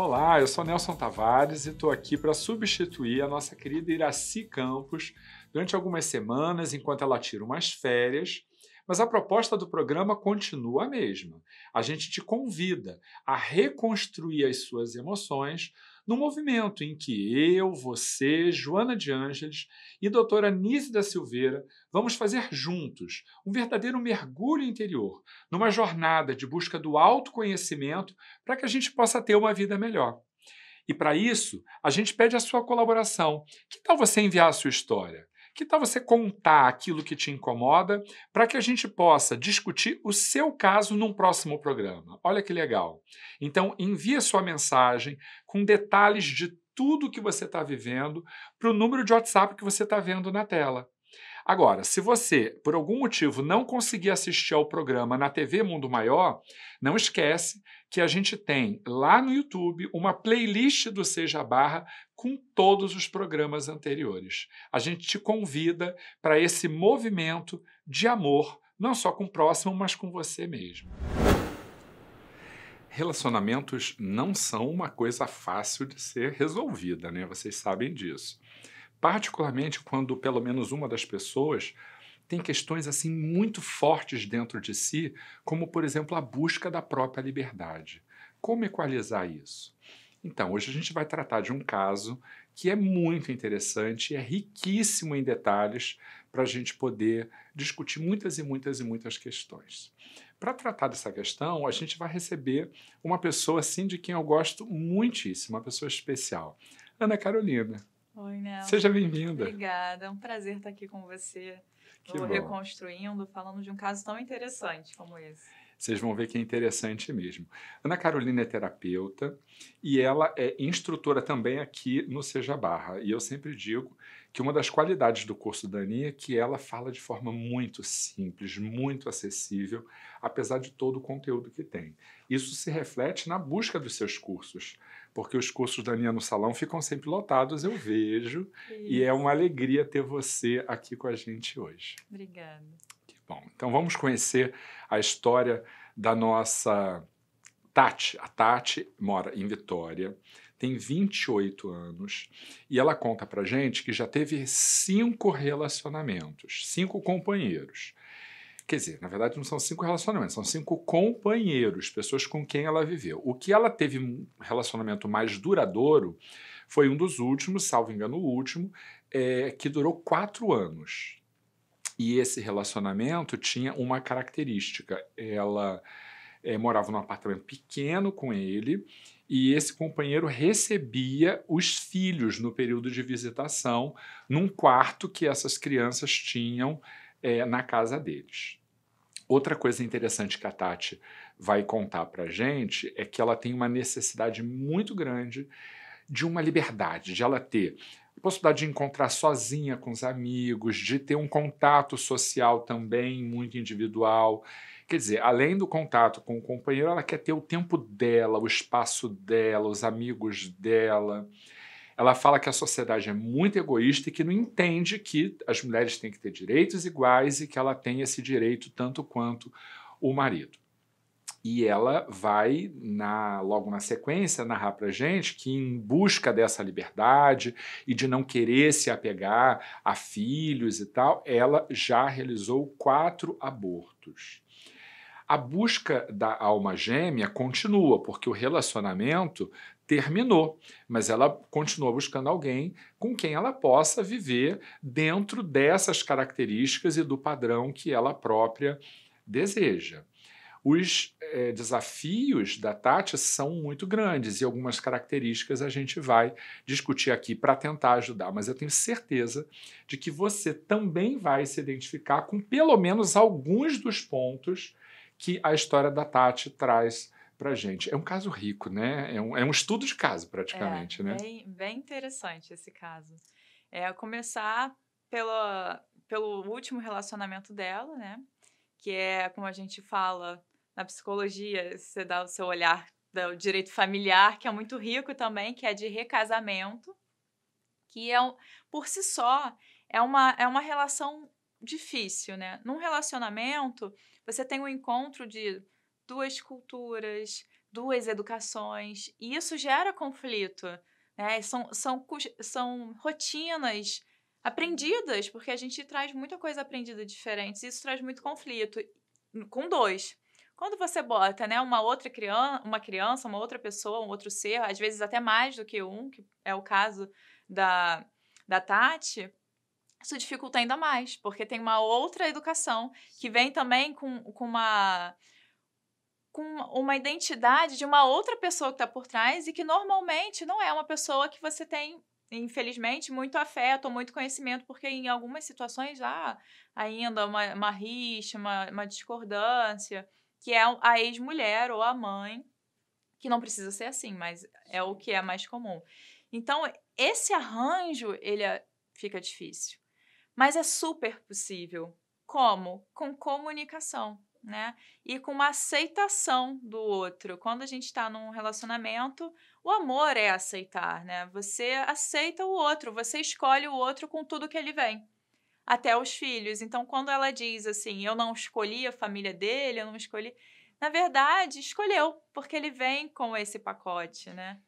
Olá, eu sou Nelson Tavares e estou aqui para substituir a nossa querida Iraci Campos durante algumas semanas, enquanto ela tira umas férias. Mas a proposta do programa continua a mesma. A gente te convida a reconstruir as suas emoções no movimento em que eu, você, Joana de Ângeles e doutora Nise da Silveira vamos fazer juntos um verdadeiro mergulho interior, numa jornada de busca do autoconhecimento para que a gente possa ter uma vida melhor. E para isso, a gente pede a sua colaboração. Que tal você enviar a sua história? Que tal você contar aquilo que te incomoda para que a gente possa discutir o seu caso num próximo programa? Olha que legal. Então, envie a sua mensagem com detalhes de tudo que você está vivendo para o número de WhatsApp que você está vendo na tela. Agora, se você, por algum motivo, não conseguir assistir ao programa na TV Mundo Maior, não esquece que a gente tem lá no YouTube uma playlist do Seja Barra com todos os programas anteriores. A gente te convida para esse movimento de amor, não só com o próximo, mas com você mesmo. Relacionamentos não são uma coisa fácil de ser resolvida, né? Vocês sabem disso particularmente quando pelo menos uma das pessoas tem questões assim muito fortes dentro de si, como por exemplo a busca da própria liberdade. Como equalizar isso? Então, hoje a gente vai tratar de um caso que é muito interessante, é riquíssimo em detalhes para a gente poder discutir muitas e muitas e muitas questões. Para tratar dessa questão, a gente vai receber uma pessoa assim de quem eu gosto muitíssimo, uma pessoa especial, Ana Carolina. Oi, Nel. Seja bem-vinda. Obrigada, é um prazer estar aqui com você. Que reconstruindo, falando de um caso tão interessante como esse. Vocês vão ver que é interessante mesmo. Ana Carolina é terapeuta e ela é instrutora também aqui no Seja Barra. E eu sempre digo que uma das qualidades do curso da Aninha é que ela fala de forma muito simples, muito acessível, apesar de todo o conteúdo que tem. Isso se reflete na busca dos seus cursos porque os cursos da Aninha no salão ficam sempre lotados, eu vejo. Isso. E é uma alegria ter você aqui com a gente hoje. Obrigada. Que bom. Então vamos conhecer a história da nossa Tati. A Tati mora em Vitória, tem 28 anos e ela conta pra gente que já teve cinco relacionamentos, cinco companheiros. Quer dizer, na verdade não são cinco relacionamentos, são cinco companheiros, pessoas com quem ela viveu. O que ela teve um relacionamento mais duradouro foi um dos últimos, salvo engano, o último, é, que durou quatro anos. E esse relacionamento tinha uma característica. Ela é, morava num apartamento pequeno com ele e esse companheiro recebia os filhos no período de visitação num quarto que essas crianças tinham é, na casa deles. Outra coisa interessante que a Tati vai contar para a gente é que ela tem uma necessidade muito grande de uma liberdade, de ela ter a possibilidade de encontrar sozinha com os amigos, de ter um contato social também muito individual. Quer dizer, além do contato com o companheiro, ela quer ter o tempo dela, o espaço dela, os amigos dela ela fala que a sociedade é muito egoísta e que não entende que as mulheres têm que ter direitos iguais e que ela tem esse direito tanto quanto o marido. E ela vai, na, logo na sequência, narrar para gente que, em busca dessa liberdade e de não querer se apegar a filhos e tal, ela já realizou quatro abortos. A busca da alma gêmea continua, porque o relacionamento terminou, mas ela continua buscando alguém com quem ela possa viver dentro dessas características e do padrão que ela própria deseja. Os é, desafios da Tati são muito grandes e algumas características a gente vai discutir aqui para tentar ajudar, mas eu tenho certeza de que você também vai se identificar com pelo menos alguns dos pontos que a história da Tati traz para gente. É um caso rico, né? É um, é um estudo de caso, praticamente, é, né? Bem, bem interessante esse caso. É começar pelo pelo último relacionamento dela, né? Que é, como a gente fala na psicologia, você dá o seu olhar do direito familiar, que é muito rico também, que é de recasamento, que é, por si só, é uma, é uma relação difícil, né? Num relacionamento, você tem o um encontro de duas culturas, duas educações, e isso gera conflito. Né? São, são, são rotinas aprendidas, porque a gente traz muita coisa aprendida diferente, e isso traz muito conflito com dois. Quando você bota, né, uma outra criança, uma criança, uma outra pessoa, um outro ser, às vezes até mais do que um, que é o caso da, da Tati, isso dificulta ainda mais, porque tem uma outra educação que vem também com, com uma com uma identidade de uma outra pessoa que está por trás e que normalmente não é uma pessoa que você tem, infelizmente, muito afeto ou muito conhecimento, porque em algumas situações há ainda uma, uma rixa, uma, uma discordância, que é a ex-mulher ou a mãe, que não precisa ser assim, mas é o que é mais comum. Então, esse arranjo, ele é, fica difícil. Mas é super possível. Como? Com comunicação né? E com uma aceitação do outro. Quando a gente está num relacionamento, o amor é aceitar, né? Você aceita o outro, você escolhe o outro com tudo que ele vem. Até os filhos. Então, quando ela diz assim, eu não escolhi a família dele, eu não escolhi na verdade, escolheu, porque ele vem com esse pacote, né?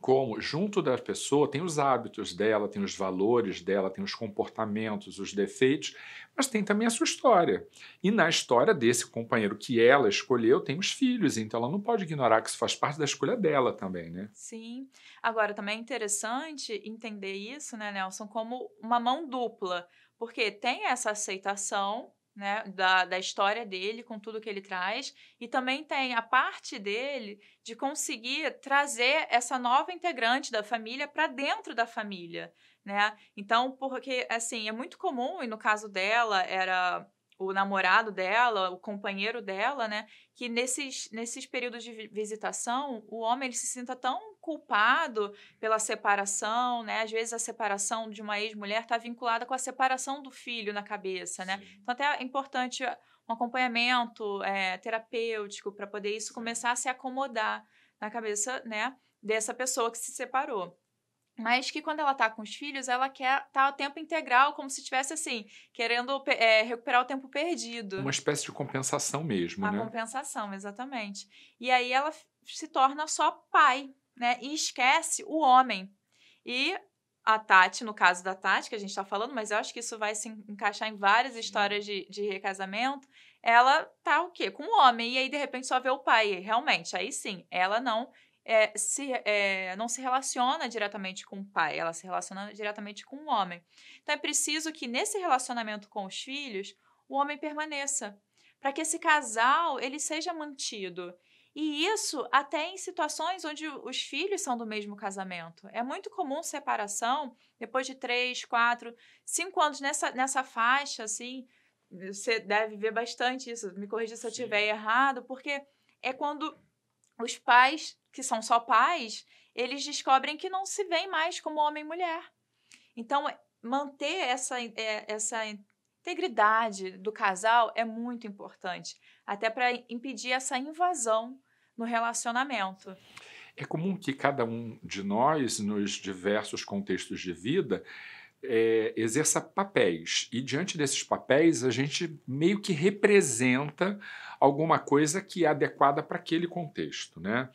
Como junto da pessoa tem os hábitos dela, tem os valores dela, tem os comportamentos, os defeitos, mas tem também a sua história. E na história desse companheiro que ela escolheu, tem os filhos, então ela não pode ignorar que isso faz parte da escolha dela também, né? Sim. Agora, também é interessante entender isso, né, Nelson, como uma mão dupla, porque tem essa aceitação né, da, da história dele, com tudo que ele traz, e também tem a parte dele de conseguir trazer essa nova integrante da família para dentro da família, né? Então, porque assim, é muito comum, e no caso dela era o namorado dela, o companheiro dela, né? Que nesses, nesses períodos de visitação, o homem ele se sinta tão culpado pela separação, né? Às vezes a separação de uma ex-mulher está vinculada com a separação do filho na cabeça, né? Sim. Então até é importante um acompanhamento é, terapêutico para poder isso começar a se acomodar na cabeça, né? Dessa pessoa que se separou mas que quando ela tá com os filhos, ela quer estar tá o tempo integral, como se tivesse assim, querendo é, recuperar o tempo perdido. Uma espécie de compensação mesmo, Uma né? Uma compensação, exatamente. E aí ela se torna só pai, né? E esquece o homem. E a Tati, no caso da Tati, que a gente está falando, mas eu acho que isso vai se encaixar em várias histórias de, de recasamento. Ela tá o quê? Com o homem. E aí, de repente, só vê o pai. E, realmente, aí sim, ela não é, se, é, não se relaciona diretamente com o pai, ela se relaciona diretamente com o homem. Então é preciso que nesse relacionamento com os filhos o homem permaneça, para que esse casal ele seja mantido e isso até em situações onde os filhos são do mesmo casamento. É muito comum separação depois de três, quatro, cinco anos nessa, nessa faixa, assim. Você deve ver bastante isso. Me corrija se eu estiver errado, porque é quando os pais, que são só pais, eles descobrem que não se veem mais como homem e mulher. Então, é, manter essa, é, essa integridade do casal é muito importante, até para impedir essa invasão no relacionamento. É comum que cada um de nós, nos diversos contextos de vida, é, exerça papéis. E diante desses papéis, a gente meio que representa alguma coisa que é adequada para aquele contexto, né?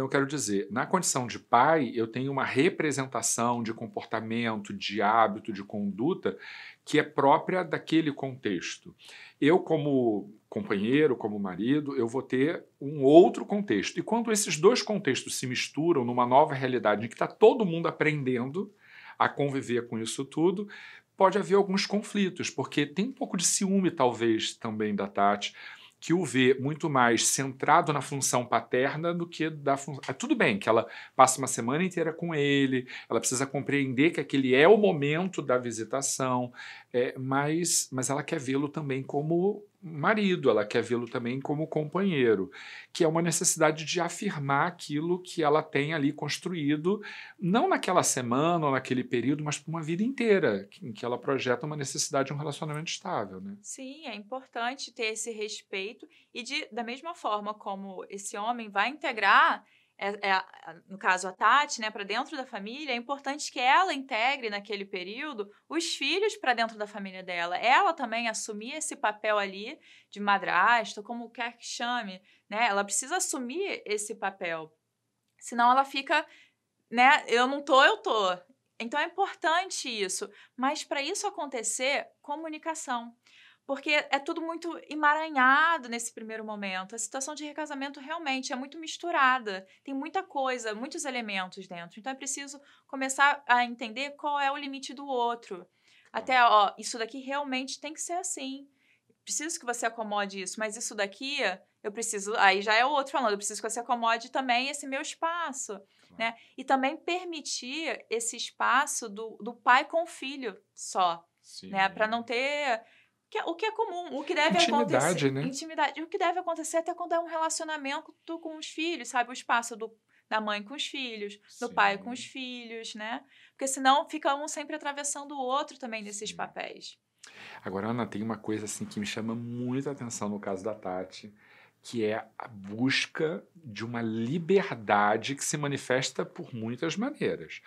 Então, eu quero dizer, na condição de pai, eu tenho uma representação de comportamento, de hábito, de conduta que é própria daquele contexto. Eu, como companheiro, como marido, eu vou ter um outro contexto. E quando esses dois contextos se misturam numa nova realidade em que está todo mundo aprendendo a conviver com isso tudo, pode haver alguns conflitos, porque tem um pouco de ciúme, talvez, também da Tati que o vê muito mais centrado na função paterna do que da função. É ah, tudo bem que ela passa uma semana inteira com ele, ela precisa compreender que aquele é o momento da visitação, é, mas, mas ela quer vê-lo também como marido, ela quer vê-lo também como companheiro, que é uma necessidade de afirmar aquilo que ela tem ali construído, não naquela semana ou naquele período, mas por uma vida inteira, em que ela projeta uma necessidade de um relacionamento estável, né? Sim, é importante ter esse respeito e de, da mesma forma como esse homem vai integrar é, é, no caso a Tati, né, para dentro da família, é importante que ela integre naquele período os filhos para dentro da família dela. Ela também assumir esse papel ali de madrasta, como quer que chame, né? Ela precisa assumir esse papel. Senão ela fica, né, eu não tô, eu tô. Então é importante isso, mas para isso acontecer, comunicação porque é tudo muito emaranhado nesse primeiro momento. A situação de recasamento realmente é muito misturada, tem muita coisa, muitos elementos dentro. Então é preciso começar a entender qual é o limite do outro. Até, uhum. ó, isso daqui realmente tem que ser assim. Preciso que você acomode isso, mas isso daqui eu preciso. Aí já é o outro falando, eu preciso que você acomode também esse meu espaço. Né? E também permitir esse espaço do, do pai com o filho só. Né? Sim. Né? Para não ter que, é, o que é comum, o que deve intimidade, acontecer. Né? Intimidade, O que deve acontecer até quando é um relacionamento com os filhos, sabe? O espaço do, da mãe com os filhos, Sim. do pai com os filhos, né? Porque senão fica um sempre atravessando o outro também nesses Sim. papéis. Agora, Ana, tem uma coisa assim que me chama muita atenção no caso da Tati que é a busca de uma liberdade que se manifesta por muitas maneiras.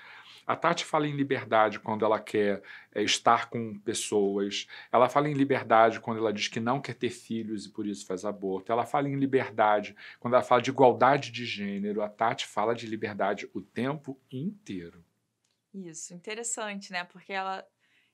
A Tati fala em liberdade quando ela quer é, estar com pessoas. Ela fala em liberdade quando ela diz que não quer ter filhos e por isso faz aborto. Ela fala em liberdade quando ela fala de igualdade de gênero. A Tati fala de liberdade o tempo inteiro. Isso, interessante, né? Porque ela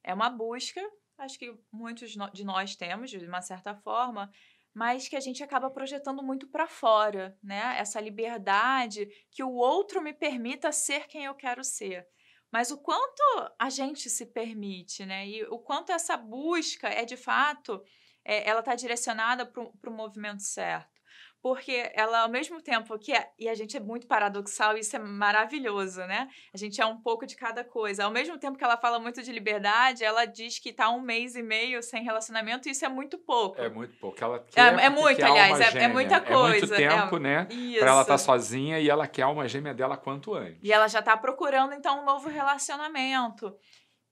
é uma busca, acho que muitos de nós temos, de uma certa forma, mas que a gente acaba projetando muito para fora, né? Essa liberdade que o outro me permita ser quem eu quero ser. Mas o quanto a gente se permite, né? E o quanto essa busca é de fato, é, ela está direcionada para o movimento certo porque ela, ao mesmo tempo que. É, e a gente é muito paradoxal, isso é maravilhoso, né? A gente é um pouco de cada coisa. Ao mesmo tempo que ela fala muito de liberdade, ela diz que tá um mês e meio sem relacionamento, e isso é muito pouco. É muito pouco. Ela é, quer é, é muito, quer aliás, é, é, muita coisa. É muito né? tempo, é, né? Isso. Pra ela estar tá sozinha e ela quer uma gêmea dela quanto antes. E ela já tá procurando, então, um novo relacionamento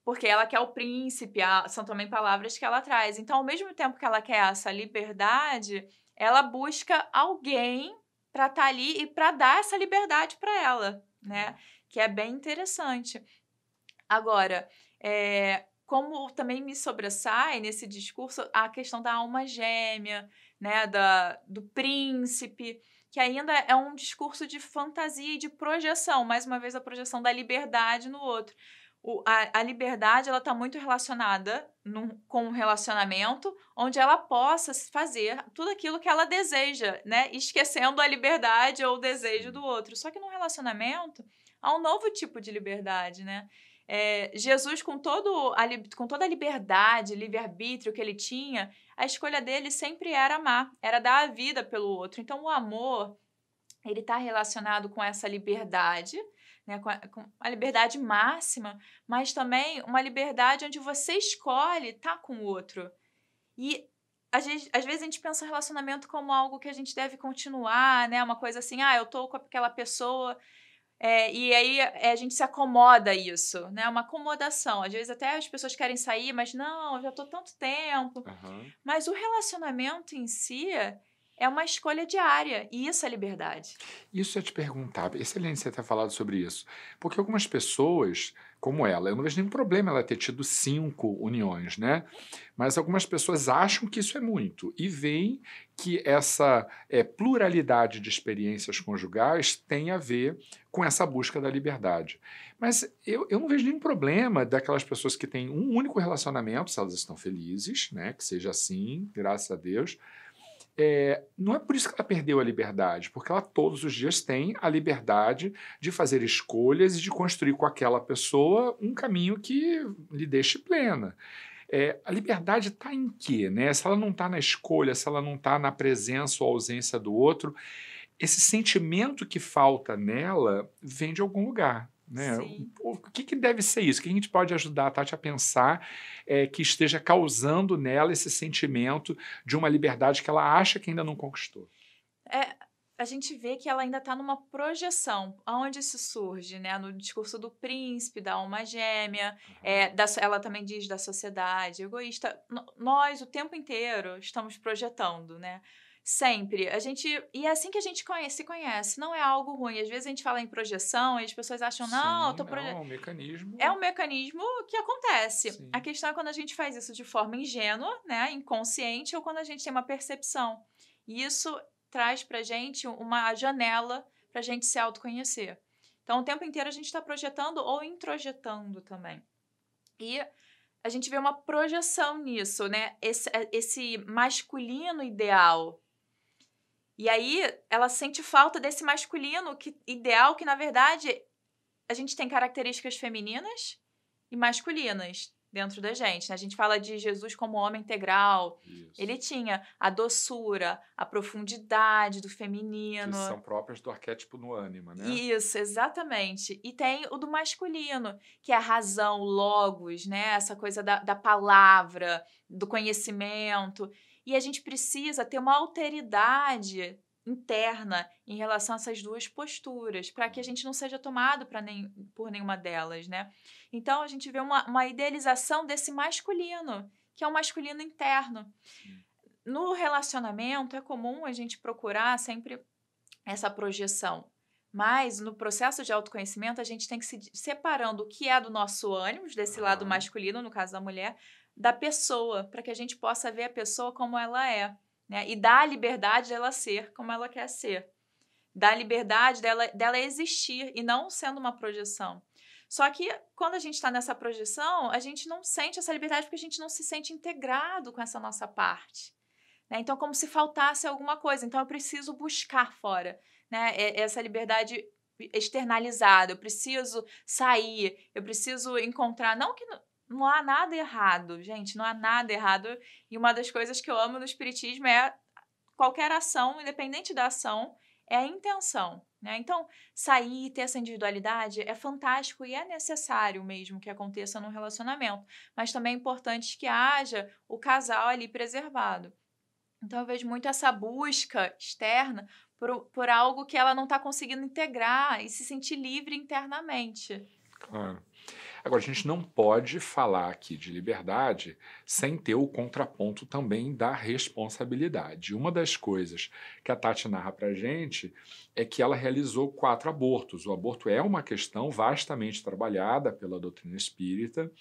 porque ela quer o príncipe, são também palavras que ela traz. Então, ao mesmo tempo que ela quer essa liberdade, ela busca alguém para estar tá ali e para dar essa liberdade para ela, né? Uhum. Que é bem interessante. Agora, é, como também me sobressai nesse discurso a questão da alma gêmea, né? Da, do príncipe, que ainda é um discurso de fantasia e de projeção, mais uma vez a projeção da liberdade no outro o, a, a, liberdade ela está muito relacionada num, com um relacionamento onde ela possa fazer tudo aquilo que ela deseja, né? Esquecendo a liberdade ou o desejo do outro. Só que num relacionamento há um novo tipo de liberdade, né? É, Jesus, com, todo a, com toda a liberdade, livre-arbítrio que ele tinha, a escolha dele sempre era amar, era dar a vida pelo outro. Então, o amor, ele está relacionado com essa liberdade, né, com, a, com a liberdade máxima, mas também uma liberdade onde você escolhe estar tá com o outro. E às vezes, às vezes a gente pensa o relacionamento como algo que a gente deve continuar, né? Uma coisa assim, ah, eu tô com aquela pessoa. É, e aí é, a gente se acomoda isso, né? Uma acomodação. Às vezes até as pessoas querem sair, mas não, já tô tanto tempo. Uhum. Mas o relacionamento em si, é uma escolha diária e isso é liberdade. Isso eu te perguntar, excelente você ter falado sobre isso, porque algumas pessoas, como ela, eu não vejo nenhum problema ela ter tido cinco uniões, né? Mas algumas pessoas acham que isso é muito e veem que essa é, pluralidade de experiências conjugais tem a ver com essa busca da liberdade. Mas eu, eu não vejo nenhum problema daquelas pessoas que têm um único relacionamento, se elas estão felizes, né? Que seja assim, graças a Deus é, não é por isso que ela perdeu a liberdade, porque ela todos os dias tem a liberdade de fazer escolhas e de construir com aquela pessoa um caminho que lhe deixe plena. É, a liberdade está em quê? Né? Se ela não está na escolha, se ela não está na presença ou ausência do outro, esse sentimento que falta nela vem de algum lugar. Né? O, o que, que, deve ser isso? O que a gente pode ajudar a Tati a pensar é, que esteja causando nela esse sentimento de uma liberdade que ela acha que ainda não conquistou? É, a gente vê que ela ainda está numa projeção. Onde isso surge? Né? No discurso do príncipe, da alma gêmea, uhum. é, da, ela também diz da sociedade egoísta. N nós, o tempo inteiro, estamos projetando, né? Sempre. A gente. E é assim que a gente conhece, se conhece. Não é algo ruim. Às vezes a gente fala em projeção e as pessoas acham, Sim, não, eu tô projetando. é um mecanismo. É um mecanismo que acontece. Sim. A questão é quando a gente faz isso de forma ingênua, né? Inconsciente, ou quando a gente tem uma percepção. E isso traz pra gente uma janela pra gente se autoconhecer. Então, o tempo inteiro a gente está projetando ou introjetando também. E a gente vê uma projeção nisso, né? Esse, é, esse masculino ideal e aí ela sente falta desse masculino que, ideal que, na verdade, a gente tem características femininas e masculinas dentro da gente. Né? A gente fala de Jesus como homem integral. Isso. Ele tinha a doçura, a profundidade do feminino. Que são próprias do arquétipo no ânima, né? Isso, exatamente. E tem o do masculino, que é a razão, logos, né? Essa coisa da, da palavra, do conhecimento. E a gente precisa ter uma alteridade interna em relação a essas duas posturas, para que a gente não seja tomado nem, por nenhuma delas, né? Então a gente vê uma, uma, idealização desse masculino, que é o masculino interno. No relacionamento é comum a gente procurar sempre essa projeção. Mas no processo de autoconhecimento, a gente tem que se separando o que é do nosso ânimo, desse lado masculino, no caso da mulher, da pessoa, para que a gente possa ver a pessoa como ela é, né? E dar a liberdade dela ser como ela quer ser. Dar a liberdade dela, dela existir e não sendo uma projeção. Só que quando a gente está nessa projeção, a gente não sente essa liberdade porque a gente não se sente integrado com essa nossa parte. Né? Então, como se faltasse alguma coisa. Então, eu preciso buscar fora né? essa liberdade externalizada. Eu preciso sair, eu preciso encontrar. Não que não há nada errado, gente, não há nada errado. E uma das coisas que eu amo no espiritismo é qualquer ação, independente da ação, é a intenção, né? Então, sair e ter essa individualidade é fantástico e é necessário mesmo que aconteça num relacionamento, mas também é importante que haja o casal ali preservado. Então, eu vejo muito essa busca externa por, por algo que ela não está conseguindo integrar e se sentir livre internamente. Claro. Agora, a gente não pode falar aqui de liberdade sem ter o contraponto também da responsabilidade. Uma das coisas que a Tati narra para gente é que ela realizou quatro abortos. O aborto é uma questão vastamente trabalhada pela doutrina espírita.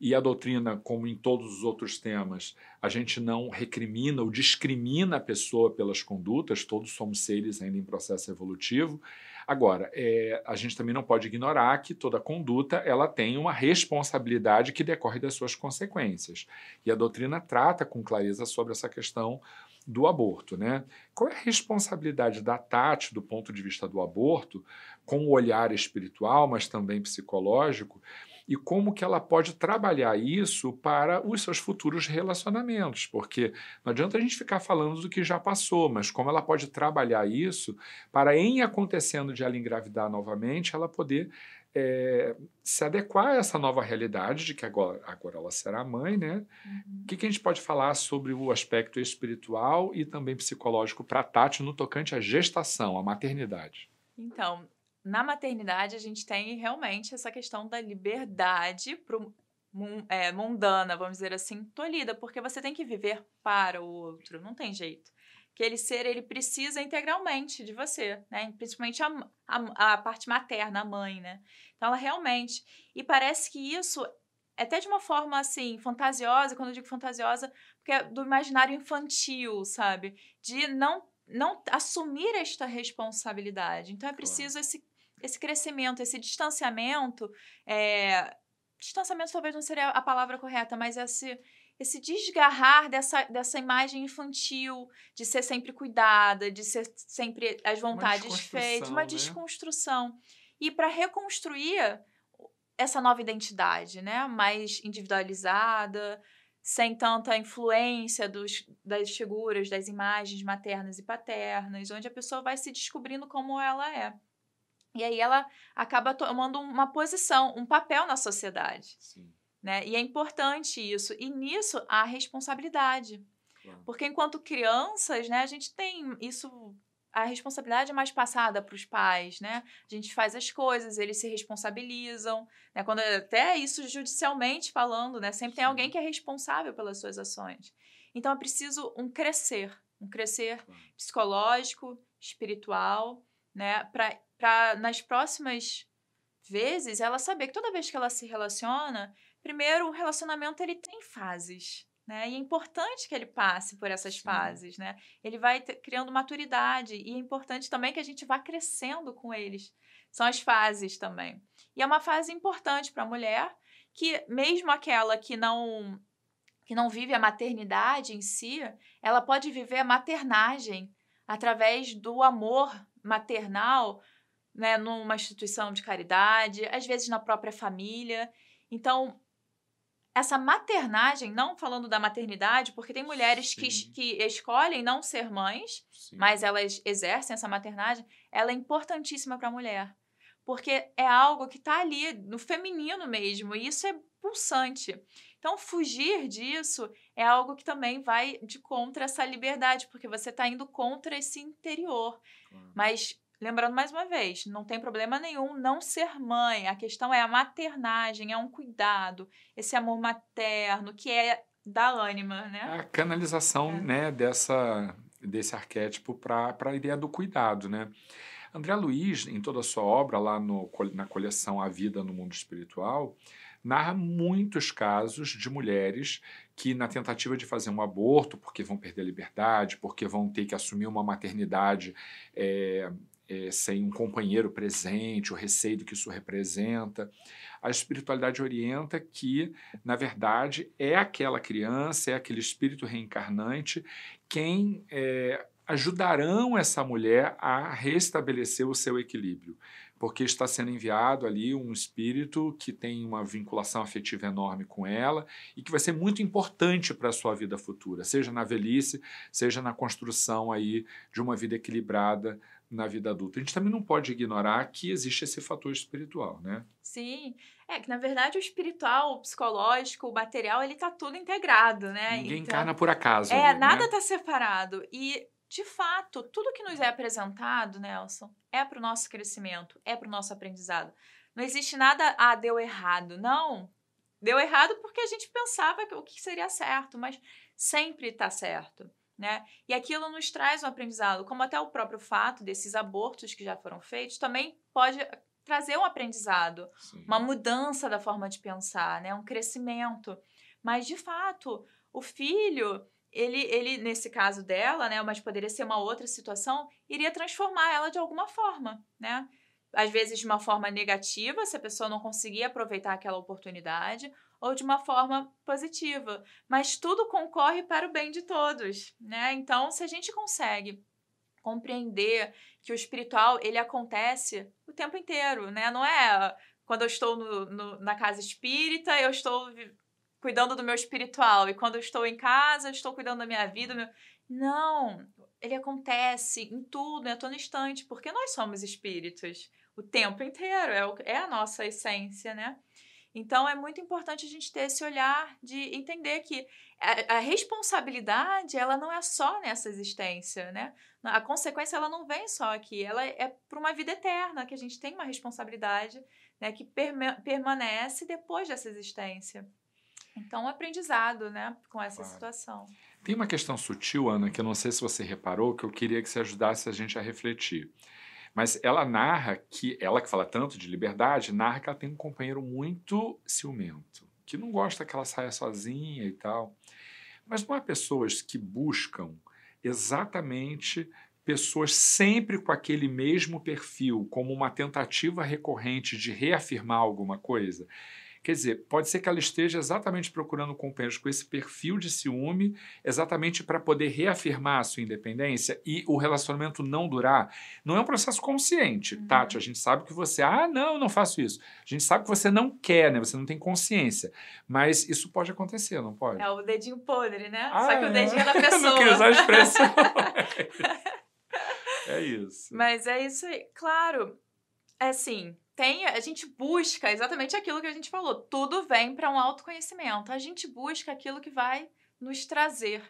E a doutrina, como em todos os outros temas, a gente não recrimina ou discrimina a pessoa pelas condutas, todos somos seres ainda em processo evolutivo. Agora, é, a gente também não pode ignorar que toda conduta ela tem uma responsabilidade que decorre das suas consequências. E a doutrina trata com clareza sobre essa questão do aborto, né? Qual é a responsabilidade da Tati do ponto de vista do aborto, com o olhar espiritual, mas também psicológico? e como que ela pode trabalhar isso para os seus futuros relacionamentos, porque não adianta a gente ficar falando do que já passou, mas como ela pode trabalhar isso para, em acontecendo de ela engravidar novamente, ela poder é, se adequar a essa nova realidade de que agora, agora ela será mãe, né? Uhum. O que, que, a gente pode falar sobre o aspecto espiritual e também psicológico para Tati no tocante à gestação, à maternidade? Então, na maternidade a gente tem realmente essa questão da liberdade pro, é, mundana, vamos dizer assim, tolhida, porque você tem que viver para o outro, não tem jeito. ele ser, ele precisa integralmente de você, né? Principalmente a, a, a parte materna, a mãe, né? Então, ela realmente... E parece que isso é até de uma forma assim, fantasiosa, quando eu digo fantasiosa, porque é do imaginário infantil, sabe? De não não assumir esta responsabilidade. Então é preciso claro. esse esse crescimento, esse distanciamento, é, distanciamento talvez não seria a palavra correta, mas esse, esse desgarrar dessa, dessa imagem infantil de ser sempre cuidada, de ser sempre as vontades feitas, uma desconstrução. Né? E para reconstruir essa nova identidade, né? Mais individualizada, sem tanta influência dos, das figuras, das imagens maternas e paternas, onde a pessoa vai se descobrindo como ela é. E aí ela acaba tomando uma posição, um papel na sociedade. Sim. Né? E é importante isso. E nisso há responsabilidade. Claro. Porque enquanto crianças, né, a gente tem isso. A responsabilidade é mais passada para os pais, né? A gente faz as coisas, eles se responsabilizam, né? Quando é até isso judicialmente falando, né? Sempre Sim. tem alguém que é responsável pelas suas ações. Então é preciso um crescer, um crescer psicológico, espiritual, né? Para para nas próximas vezes ela saber que toda vez que ela se relaciona, primeiro o relacionamento ele tem fases. Né? E é importante que ele passe por essas Sim. fases, né? Ele vai criando maturidade e é importante também que a gente vá crescendo com eles. São as fases também. E é uma fase importante para a mulher, que mesmo aquela que não que não vive a maternidade em si, ela pode viver a maternagem através do amor maternal né, numa instituição de caridade, às vezes na própria família. Então, essa maternagem, não falando da maternidade, porque tem mulheres que, que, escolhem não ser mães, Sim. mas elas exercem essa maternagem, ela é importantíssima para a mulher. Porque é algo que está ali no feminino mesmo, e isso é pulsante. Então, fugir disso é algo que também vai de contra essa liberdade, porque você está indo contra esse interior. Claro. Mas Lembrando mais uma vez, não tem problema nenhum não ser mãe. A questão é a maternagem, é um cuidado, esse amor materno que é da ânima, né? É a canalização, é. né, dessa desse arquétipo para a ideia do cuidado, né? André Luiz, em toda a sua obra lá no, na coleção A Vida no Mundo Espiritual, narra muitos casos de mulheres que, na tentativa de fazer um aborto, porque vão perder a liberdade, porque vão ter que assumir uma maternidade é, é, sem um companheiro presente, o receio do que isso representa. A espiritualidade orienta que, na verdade, é aquela criança, é aquele espírito reencarnante quem é, ajudarão essa mulher a restabelecer o seu equilíbrio, porque está sendo enviado ali um espírito que tem uma vinculação afetiva enorme com ela e que vai ser muito importante para a sua vida futura, seja na velhice, seja na construção aí de uma vida equilibrada na vida adulta. A gente também não pode ignorar que existe esse fator espiritual, né? Sim. É que, na verdade, o espiritual, o psicológico, o material, ele tá tudo integrado, né? Ninguém então, encarna por acaso. É, ali, né? nada né? tá separado. E, de fato, tudo que nos é apresentado, Nelson, é para o nosso crescimento, é para o nosso aprendizado. Não existe nada, ah, deu errado. Não. Deu errado porque a gente pensava o que seria certo, mas sempre tá certo. Né? E aquilo nos traz um aprendizado, como até o próprio fato desses abortos que já foram feitos também pode trazer um aprendizado, Sim. uma mudança da forma de pensar, né? um crescimento. Mas, de fato, o filho, ele, ele nesse caso dela, né? mas poderia ser uma outra situação, iria transformar ela de alguma forma. Né? Às vezes, de uma forma negativa, se a pessoa não conseguir aproveitar aquela oportunidade, ou de uma forma positiva. Mas tudo concorre para o bem de todos, né? Então, se a gente consegue compreender que o espiritual ele acontece o tempo inteiro, né? Não é ah, quando eu estou no, no, na casa espírita, eu estou cuidando do meu espiritual e quando eu estou em casa, eu estou cuidando da minha vida. Meu... Não, ele acontece em tudo, né? em todo instante, porque nós somos espíritos o tempo inteiro, é, o, é a nossa essência, né? Então é muito importante a gente ter esse olhar de entender que a, a responsabilidade ela não é só nessa existência, né? A consequência ela não vem só aqui, ela é para uma vida eterna que a gente tem uma responsabilidade, né? Que perma permanece depois dessa existência. Então, um aprendizado, né, com essa claro. situação. Tem uma questão sutil, Ana, que eu não sei se você reparou, que eu queria que você ajudasse a gente a refletir. Mas ela narra que, ela que fala tanto de liberdade, narra que ela tem um companheiro muito ciumento, que não gosta que ela saia sozinha e tal. Mas não há pessoas que buscam exatamente pessoas sempre com aquele mesmo perfil, como uma tentativa recorrente de reafirmar alguma coisa. Quer dizer, pode ser que ela esteja exatamente procurando companheiros com esse perfil de ciúme, exatamente para poder reafirmar a sua independência e o relacionamento não durar. Não é um processo consciente, uhum. Tati. A gente sabe que você, ah, não, não faço isso. A gente sabe que você não quer, né? Você não tem consciência. Mas isso pode acontecer, não pode? É o dedinho podre, né? Ah, Só que é. o dedinho é da pessoa. não quis usar a expressão. é isso. Mas é isso aí. Claro, é assim, tem, a gente busca exatamente aquilo que a gente falou. Tudo vem para um autoconhecimento. A gente busca aquilo que vai nos trazer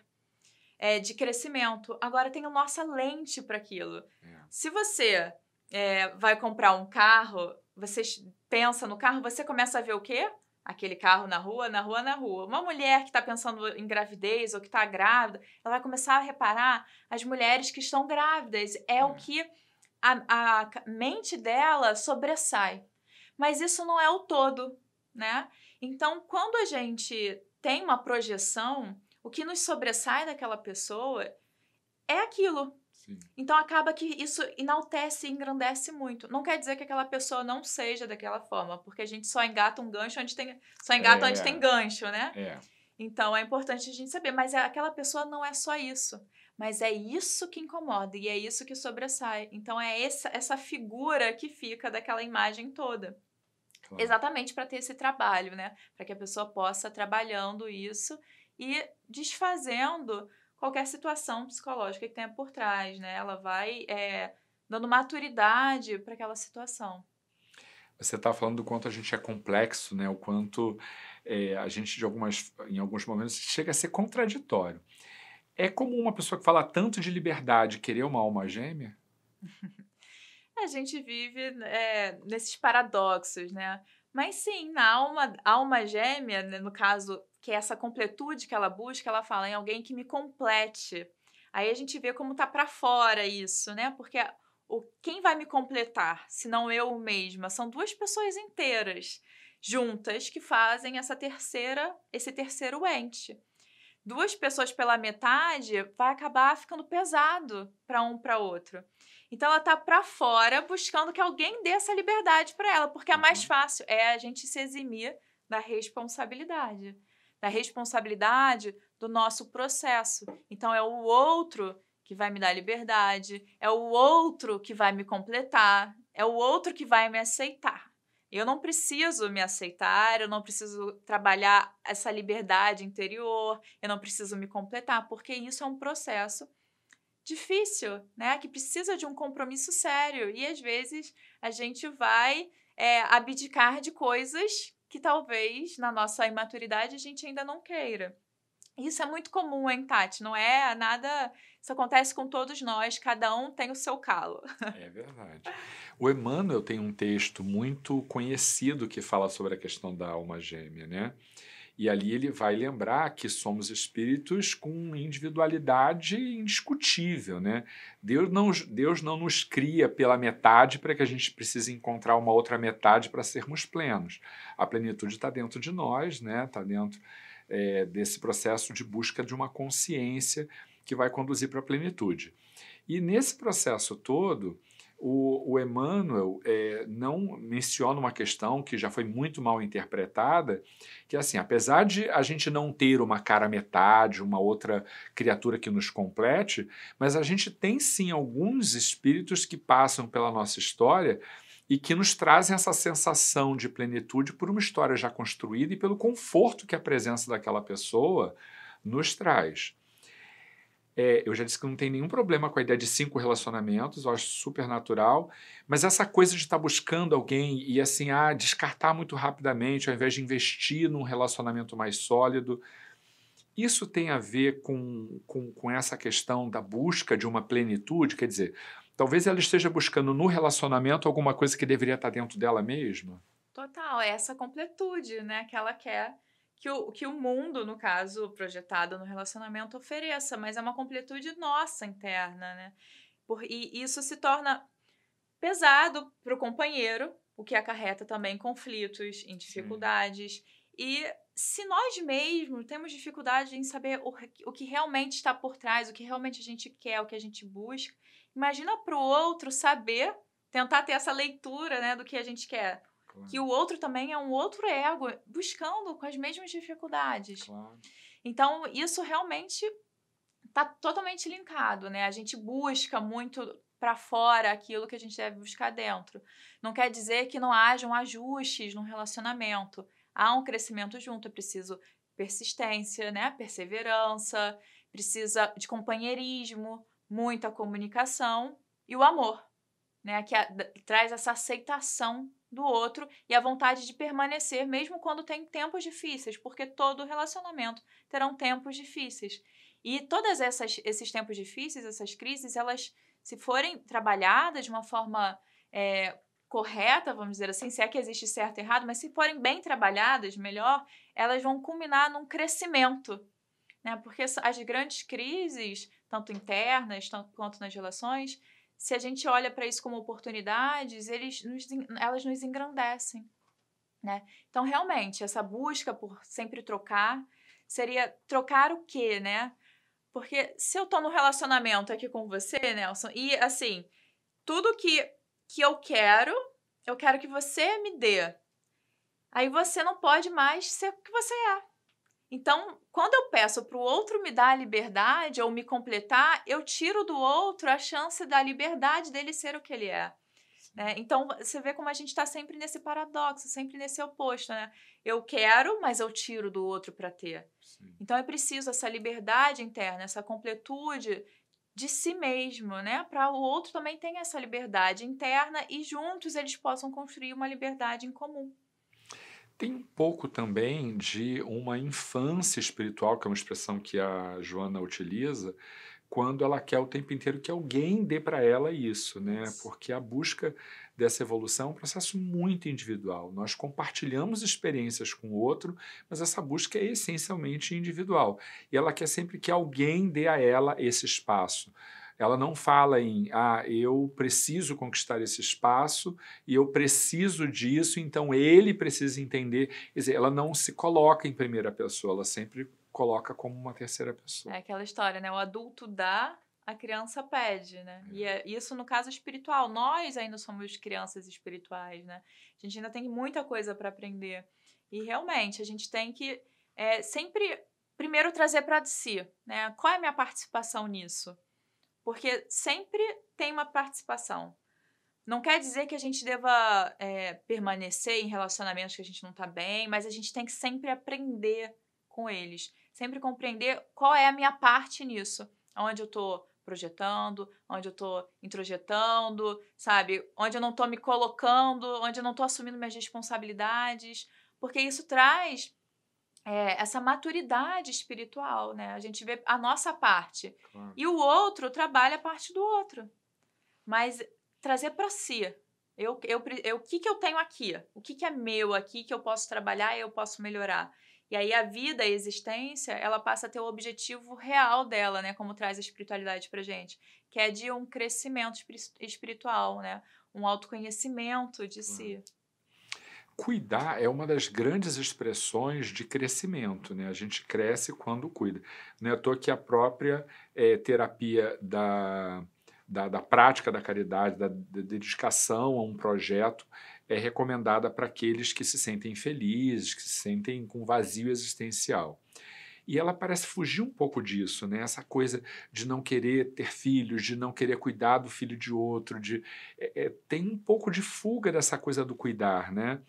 é, de crescimento. Agora tem a nossa lente para aquilo. É. Se você é, vai comprar um carro, você pensa no carro, você começa a ver o quê? Aquele carro na rua, na rua, na rua. Uma mulher que está pensando em gravidez ou que está grávida, ela vai começar a reparar as mulheres que estão grávidas. é. o hum. que a, a mente dela sobressai. Mas isso não é o todo, né? Então, quando a gente tem uma projeção, o que nos sobressai daquela pessoa é aquilo. Sim. Então acaba que isso enaltece e engrandece muito. Não quer dizer que aquela pessoa não seja daquela forma, porque a gente só engata um gancho onde tem. Só engata é. onde tem gancho, né? É. Então é importante a gente saber, mas é, aquela pessoa não é só isso mas é isso que incomoda e é isso que sobressai. Então é essa, essa figura que fica daquela imagem toda. Claro. Exatamente para ter esse trabalho, né? Para que a pessoa possa trabalhando isso e desfazendo qualquer situação psicológica que tenha por trás, né? Ela vai é, dando maturidade para aquela situação. Você está falando do quanto a gente é complexo, né? O quanto é, a gente, de algumas, em alguns momentos, chega a ser contraditório. É comum uma pessoa que fala tanto de liberdade querer uma alma gêmea? A gente vive é, nesses paradoxos, né? Mas sim, na alma, alma gêmea, né, no caso, que é essa completude que ela busca, ela fala em alguém que me complete. Aí a gente vê como tá para fora isso, né? Porque o quem vai me completar, se não eu mesma, são duas pessoas inteiras juntas que fazem essa terceira, esse terceiro ente duas pessoas pela metade vai acabar ficando pesado para um para outro. Então ela tá para fora buscando que alguém dê essa liberdade para ela, porque é mais uhum. fácil é a gente se eximir da responsabilidade, da responsabilidade do nosso processo. Então é o outro que vai me dar liberdade, é o outro que vai me completar, é o outro que vai me aceitar. Eu não preciso me aceitar, eu não preciso trabalhar essa liberdade interior, eu não preciso me completar, porque isso é um processo difícil, né? Que precisa de um compromisso sério. E às vezes a gente vai é, abdicar de coisas que talvez na nossa imaturidade a gente ainda não queira. Isso é muito comum, hein, Tati? Não é nada. Isso acontece com todos nós, cada um tem o seu calo. É verdade. O Emmanuel tem um texto muito conhecido que fala sobre a questão da alma gêmea, né? E ali ele vai lembrar que somos espíritos com individualidade indiscutível, né? Deus não, Deus não nos cria pela metade para que a gente precise encontrar uma outra metade para sermos plenos. A plenitude está dentro de nós, né? Está dentro é, desse processo de busca de uma consciência que vai conduzir para a plenitude. E nesse processo todo, o, o Emmanuel é, não menciona uma questão que já foi muito mal interpretada, que é assim, apesar de a gente não ter uma cara metade, uma outra criatura que nos complete, mas a gente tem sim alguns espíritos que passam pela nossa história e que nos trazem essa sensação de plenitude por uma história já construída e pelo conforto que a presença daquela pessoa nos traz. É, eu já disse que não tem nenhum problema com a ideia de cinco relacionamentos, eu acho super natural, mas essa coisa de estar tá buscando alguém e assim, ah, descartar muito rapidamente, ao invés de investir num relacionamento mais sólido, isso tem a ver com, com, com essa questão da busca de uma plenitude, quer dizer, Talvez ela esteja buscando no relacionamento alguma coisa que deveria estar dentro dela mesma. Total, é essa completude, né, que ela quer que o, que o mundo, no caso, projetado no relacionamento, ofereça, mas é uma completude nossa interna, né? Por, e isso se torna pesado para o companheiro, o que acarreta também conflitos, em dificuldades. Sim. E se nós mesmos temos dificuldade em saber o, o que realmente está por trás, o que realmente a gente quer, o que a gente busca, Imagina para o outro saber, tentar ter essa leitura né, do que a gente quer. Claro. Que o outro também é um outro ego, buscando com as mesmas dificuldades. Claro. Então, isso realmente está totalmente linkado, né? A gente busca muito para fora aquilo que a gente deve buscar dentro. Não quer dizer que não hajam ajustes no relacionamento. Há um crescimento junto, é preciso persistência, né? Perseverança, precisa de companheirismo, muita comunicação e o amor, né? Que a, traz essa aceitação do outro e a vontade de permanecer, mesmo quando tem tempos difíceis, porque todo relacionamento terão tempos difíceis. E todas essas esses tempos difíceis, essas crises, elas se forem trabalhadas de uma forma é, correta, vamos dizer assim, se é que existe certo e errado, mas se forem bem trabalhadas, melhor, elas vão culminar num crescimento, né? Porque as grandes crises tanto internas tanto, quanto nas relações, se a gente olha para isso como oportunidades, eles nos, elas nos engrandecem. Né? Então, realmente, essa busca por sempre trocar seria trocar o quê, né? Porque se eu estou num relacionamento aqui com você, Nelson, e assim, tudo que, que eu quero, eu quero que você me dê. Aí você não pode mais ser o que você é. Então, quando eu peço para o outro me dar a liberdade ou me completar, eu tiro do outro a chance da liberdade dele ser o que ele é. Né? Então, você vê como a gente está sempre nesse paradoxo, sempre nesse oposto. Né? Eu quero, mas eu tiro do outro para ter. Sim. Então, é preciso essa liberdade interna, essa completude de si mesmo, né? Para o outro também ter essa liberdade interna e juntos eles possam construir uma liberdade em comum. Tem um pouco também de uma infância espiritual, que é uma expressão que a Joana utiliza, quando ela quer o tempo inteiro que alguém dê para ela isso, né? Porque a busca dessa evolução é um processo muito individual. Nós compartilhamos experiências com o outro, mas essa busca é essencialmente individual. E ela quer sempre que alguém dê a ela esse espaço. Ela não fala em, ah, eu preciso conquistar esse espaço e eu preciso disso, então ele precisa entender. Quer dizer, ela não se coloca em primeira pessoa, ela sempre coloca como uma terceira pessoa. É aquela história, né? O adulto dá, a criança pede, né? É. E é, isso no caso espiritual. Nós ainda somos crianças espirituais, né? A gente ainda tem muita coisa para aprender. E realmente, a gente tem que é, sempre primeiro trazer para si, né? Qual é a minha participação nisso? porque sempre tem uma participação. Não quer dizer que a gente deva é, permanecer em relacionamentos que a gente não está bem, mas a gente tem que sempre aprender com eles, sempre compreender qual é a minha parte nisso, onde eu estou projetando, onde eu estou introjetando, sabe? Onde eu não estou me colocando, onde eu não estou assumindo minhas responsabilidades, porque isso traz é, essa maturidade espiritual, né? A gente vê a nossa parte claro. e o outro trabalha a parte do outro, mas trazer para si. Eu, eu, eu, o que, que eu tenho aqui? O que, que é meu aqui que eu posso trabalhar e eu posso melhorar? E aí a vida, a existência, ela passa a ter o objetivo real dela, né? Como traz a espiritualidade pra gente, que é de um crescimento espiritual, né? Um autoconhecimento de si cuidar é uma das grandes expressões de crescimento, né? A gente cresce quando cuida. Não é à toa que a própria é, terapia da, da, da, prática da caridade, da, da dedicação a um projeto, é recomendada para aqueles que se sentem felizes, que se sentem com vazio existencial. E ela parece fugir um pouco disso, né? Essa coisa de não querer ter filhos, de não querer cuidar do filho de outro, de é, é, tem um pouco de fuga dessa coisa do cuidar, né?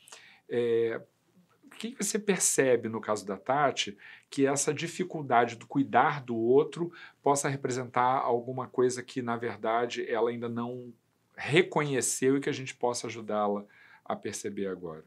É, o que você percebe no caso da Tati que essa dificuldade do cuidar do outro possa representar alguma coisa que, na verdade, ela ainda não reconheceu e que a gente possa ajudá-la a perceber agora?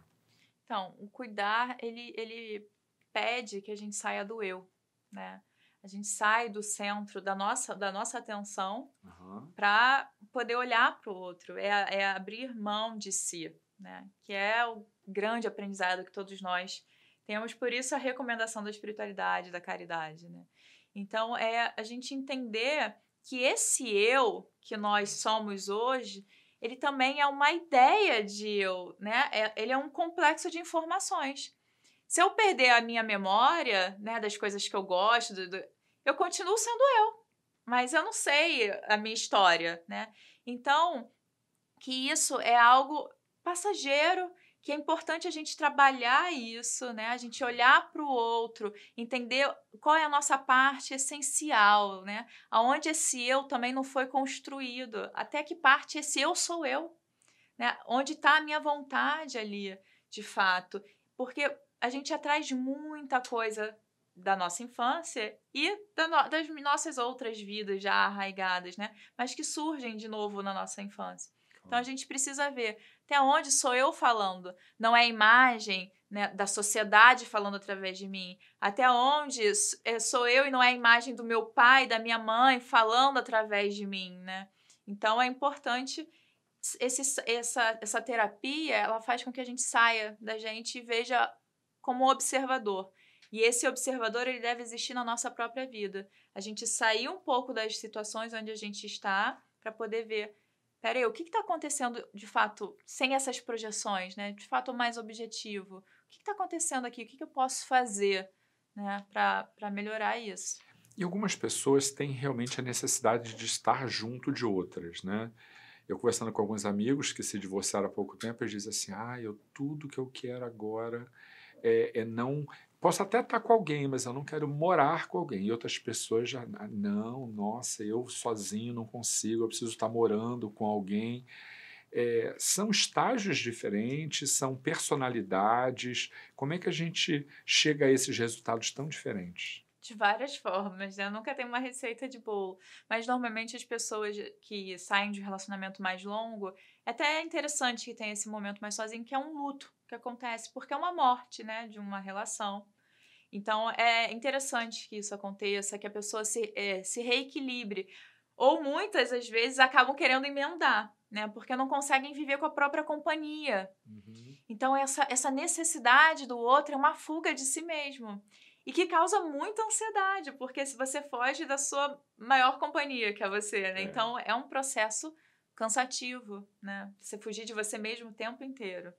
Então, o cuidar, ele, ele pede que a gente saia do eu, né? A gente sai do centro da nossa, da nossa atenção uhum. para poder olhar para o outro, é, é abrir mão de si, né? Que é o grande aprendizado que todos nós temos, por isso a recomendação da espiritualidade, da caridade, né? Então, é a gente entender que esse eu que nós somos hoje, ele também é uma ideia de eu, né? É, ele é um complexo de informações. Se eu perder a minha memória, né, das coisas que eu gosto, do, do, eu continuo sendo eu, mas eu não sei a minha história, né? Então, que isso é algo passageiro que é importante a gente trabalhar isso, né? A gente olhar para o outro, entender qual é a nossa parte essencial, né? Aonde esse eu também não foi construído, até que parte esse eu sou eu, né? Onde está a minha vontade ali, de fato? Porque a gente atrás muita coisa da nossa infância e da no, das nossas outras vidas já arraigadas, né? Mas que surgem de novo na nossa infância. Então a gente precisa ver até onde sou eu falando? Não é a imagem né, da sociedade falando através de mim? Até onde é, sou eu e não é a imagem do meu pai, da minha mãe falando através de mim, né? Então é importante esse, essa, essa terapia, ela faz com que a gente saia da gente e veja como observador. E esse observador ele deve existir na nossa própria vida. A gente sair um pouco das situações onde a gente está para poder ver peraí, o que está acontecendo de fato sem essas projeções, né? De fato, é mais objetivo. O que está acontecendo aqui? O que, que, eu posso fazer né, para melhorar isso? E algumas pessoas têm realmente a necessidade de estar junto de outras, né? Eu conversando com alguns amigos que se divorciaram há pouco tempo, eles dizem assim, ah, eu tudo que eu quero agora é, é não Posso até estar com alguém, mas eu não quero morar com alguém. E outras pessoas já, ah, não, nossa, eu sozinho não consigo, eu preciso estar morando com alguém. É, são estágios diferentes, são personalidades. Como é que a gente chega a esses resultados tão diferentes? De várias formas, né? Eu nunca tenho uma receita de bolo. Mas normalmente as pessoas que saem de um relacionamento mais longo, é até é interessante que tenha esse momento mais sozinho, que é um luto que acontece, porque é uma morte, né, de uma relação. Então é interessante que isso aconteça, que a pessoa se, é, se reequilibre. Ou muitas, às vezes, acabam querendo emendar, né? Porque não conseguem viver com a própria companhia. Uhum. Então, essa, essa necessidade do outro é uma fuga de si mesmo. E que causa muita ansiedade, porque se você foge da sua maior companhia, que é você, né? É. Então, é um processo cansativo, né? Você fugir de você mesmo o tempo inteiro.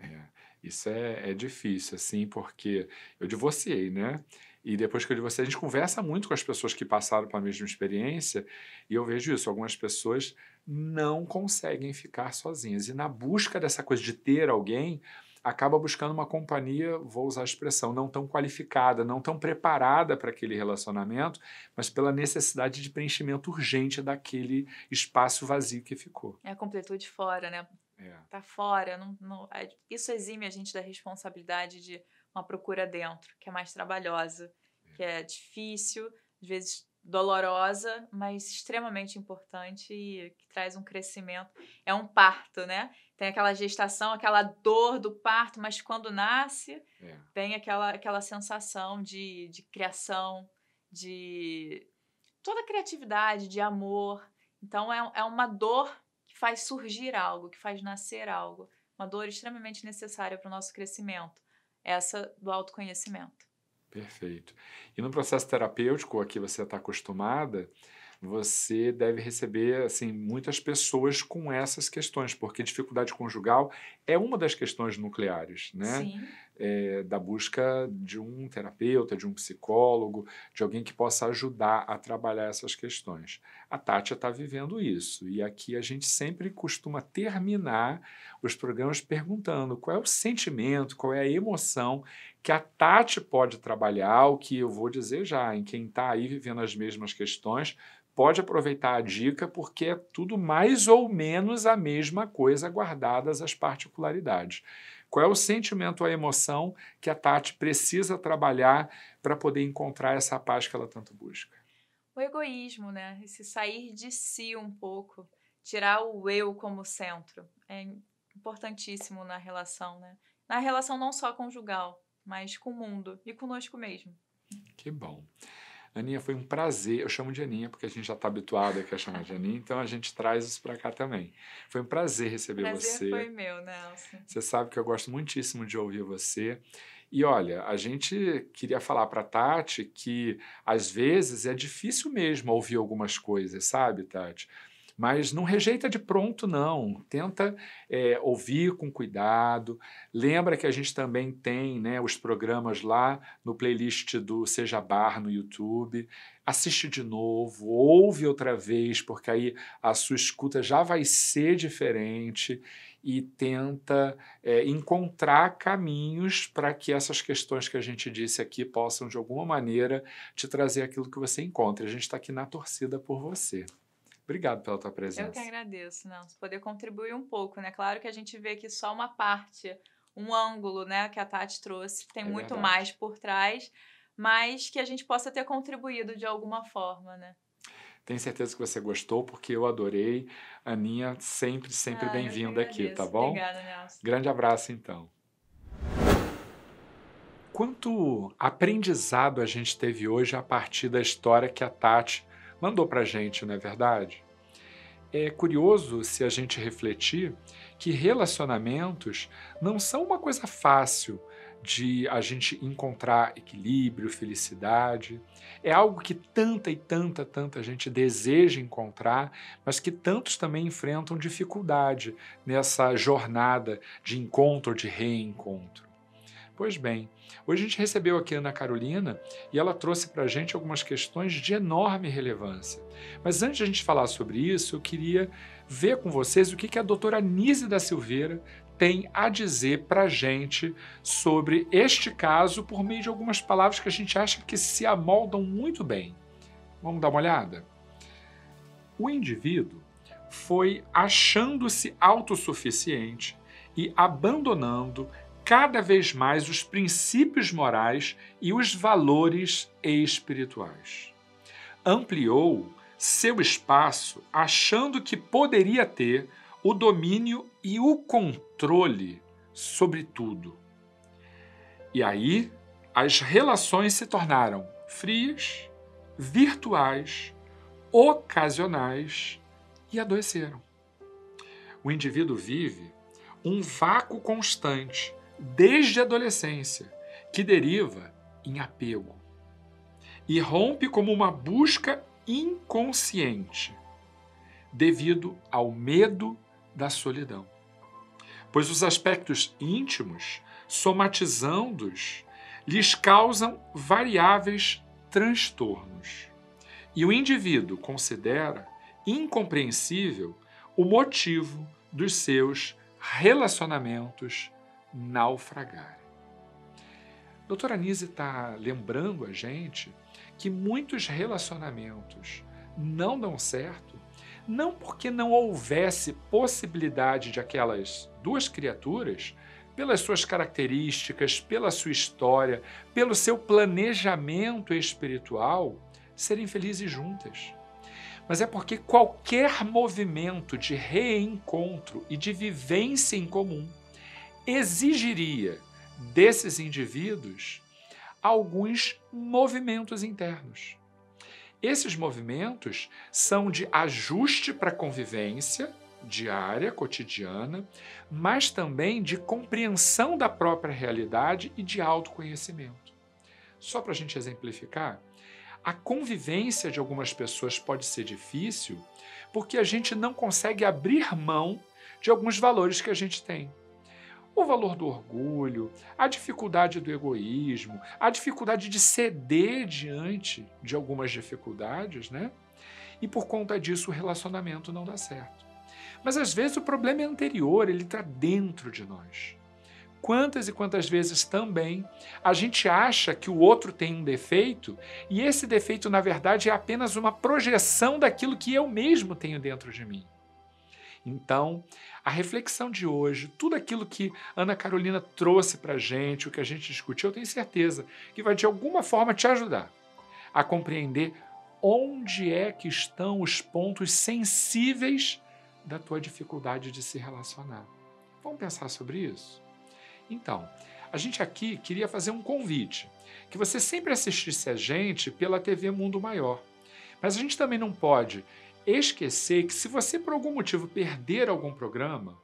É, isso é, é difícil, assim, porque eu divorciei, né? E depois que eu divorciei, a gente conversa muito com as pessoas que passaram pela mesma experiência, e eu vejo isso. Algumas pessoas não conseguem ficar sozinhas. E na busca dessa coisa de ter alguém, acaba buscando uma companhia, vou usar a expressão, não tão qualificada, não tão preparada para aquele relacionamento, mas pela necessidade de preenchimento urgente daquele espaço vazio que ficou. É a completude fora, né? É. Tá fora. Não, não, é, isso exime a gente da responsabilidade de uma procura dentro, que é mais trabalhosa, é. que é difícil, às vezes dolorosa, mas extremamente importante e que traz um crescimento. É um parto, né? Tem aquela gestação, aquela dor do parto, mas quando nasce, é. tem aquela, aquela sensação de, de criação, de toda a criatividade, de amor. Então é, é uma dor que faz surgir algo, que faz nascer algo. Uma dor extremamente necessária para o nosso crescimento, essa do autoconhecimento. Perfeito. E no processo terapêutico, a que você está acostumada, você deve receber assim muitas pessoas com essas questões, porque dificuldade conjugal é uma das questões nucleares, né? Sim é, da busca de um terapeuta, de um psicólogo, de alguém que possa ajudar a trabalhar essas questões. A Tati está vivendo isso e aqui a gente sempre costuma terminar os programas perguntando qual é o sentimento, qual é a emoção que a Tati pode trabalhar, o que eu vou dizer já, em quem está aí vivendo as mesmas questões, pode aproveitar a dica, porque é tudo mais ou menos a mesma coisa, guardadas as particularidades. Qual é o sentimento, a emoção que a Tati precisa trabalhar para poder encontrar essa paz que ela tanto busca? O egoísmo, né? Esse sair de si um pouco, tirar o eu como centro. É importantíssimo na relação, né? Na relação não só conjugal, mas com o mundo e conosco mesmo. Que bom. Aninha, foi um prazer. Eu chamo de Aninha porque a gente já está habituado aqui a chamar de Aninha, então a gente traz isso para cá também. Foi um prazer receber prazer você. Foi meu, Nelson. Você sabe que eu gosto muitíssimo de ouvir você. E olha, a gente queria falar para Tati que às vezes é difícil mesmo ouvir algumas coisas, sabe, Tati? Mas não rejeita de pronto, não. Tenta é, ouvir com cuidado. Lembra que a gente também tem né, os programas lá no playlist do Seja Bar no YouTube. Assiste de novo, ouve outra vez, porque aí a sua escuta já vai ser diferente e tenta é, encontrar caminhos para que essas questões que a gente disse aqui possam, de alguma maneira, te trazer aquilo que você encontra. A gente está aqui na torcida por você. Obrigado pela tua presença. Eu que agradeço, não, poder contribuir um pouco, né? Claro que a gente vê aqui só uma parte, um ângulo, né, que a Tati trouxe, tem é muito verdade. mais por trás, mas que a gente possa ter contribuído de alguma forma, né? Tenho certeza que você gostou, porque eu adorei. Aninha, sempre, sempre ah, bem-vinda aqui, tá bom? Obrigada, Nelson. Grande abraço, então. Quanto aprendizado a gente teve hoje a partir da história que a Tati mandou para a gente, não é verdade? É curioso se a gente refletir que relacionamentos não são uma coisa fácil de a gente encontrar equilíbrio, felicidade. É algo que tanta e tanta, tanta gente deseja encontrar, mas que tantos também enfrentam dificuldade nessa jornada de encontro, de reencontro. Pois bem, hoje a gente recebeu aqui a Ana Carolina e ela trouxe para a gente algumas questões de enorme relevância. Mas antes de a gente falar sobre isso, eu queria ver com vocês o que, que a doutora Nise da Silveira tem a dizer para a gente sobre este caso por meio de algumas palavras que a gente acha que se amoldam muito bem. Vamos dar uma olhada? O indivíduo foi achando-se autossuficiente e abandonando cada vez mais os princípios morais e os valores espirituais. Ampliou seu espaço achando que poderia ter o domínio e o controle sobre tudo. E aí as relações se tornaram frias, virtuais, ocasionais e adoeceram. O indivíduo vive um vácuo constante desde a adolescência, que deriva em apego e rompe como uma busca inconsciente, devido ao medo da solidão. Pois os aspectos íntimos, somatizando-os, lhes causam variáveis transtornos. E o indivíduo considera incompreensível o motivo dos seus relacionamentos naufragar. Doutora Anise está lembrando a gente que muitos relacionamentos não dão certo, não porque não houvesse possibilidade de aquelas duas criaturas, pelas suas características, pela sua história, pelo seu planejamento espiritual, serem felizes juntas. Mas é porque qualquer movimento de reencontro e de vivência em comum exigiria desses indivíduos alguns movimentos internos. Esses movimentos são de ajuste para a convivência diária, cotidiana, mas também de compreensão da própria realidade e de autoconhecimento. Só para a gente exemplificar, a convivência de algumas pessoas pode ser difícil porque a gente não consegue abrir mão de alguns valores que a gente tem o valor do orgulho, a dificuldade do egoísmo, a dificuldade de ceder diante de algumas dificuldades, né? E por conta disso o relacionamento não dá certo. Mas às vezes o problema é anterior, ele está dentro de nós. Quantas e quantas vezes também a gente acha que o outro tem um defeito e esse defeito, na verdade, é apenas uma projeção daquilo que eu mesmo tenho dentro de mim. Então, a reflexão de hoje, tudo aquilo que Ana Carolina trouxe para a gente, o que a gente discutiu, eu tenho certeza que vai de alguma forma te ajudar a compreender onde é que estão os pontos sensíveis da tua dificuldade de se relacionar. Vamos pensar sobre isso? Então, a gente aqui queria fazer um convite, que você sempre assistisse a gente pela TV Mundo Maior. Mas a gente também não pode esquecer que se você por algum motivo perder algum programa,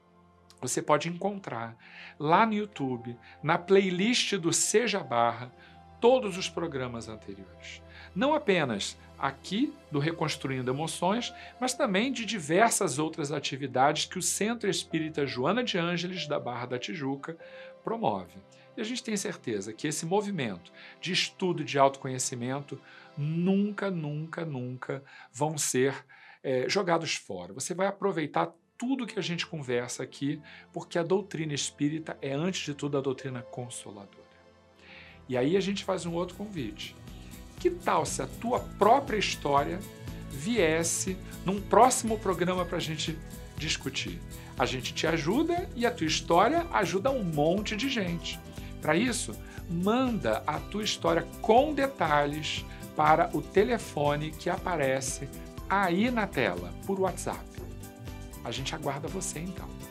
você pode encontrar lá no YouTube, na playlist do Seja Barra, todos os programas anteriores. Não apenas aqui do Reconstruindo Emoções, mas também de diversas outras atividades que o Centro Espírita Joana de Ângeles da Barra da Tijuca promove. E a gente tem certeza que esse movimento de estudo de autoconhecimento nunca, nunca, nunca vão ser é, jogados fora. Você vai aproveitar tudo que a gente conversa aqui, porque a doutrina espírita é, antes de tudo, a doutrina consoladora. E aí a gente faz um outro convite. Que tal se a tua própria história viesse num próximo programa para a gente discutir? A gente te ajuda e a tua história ajuda um monte de gente. Para isso, manda a tua história com detalhes para o telefone que aparece aí na tela, por WhatsApp. A gente aguarda você então.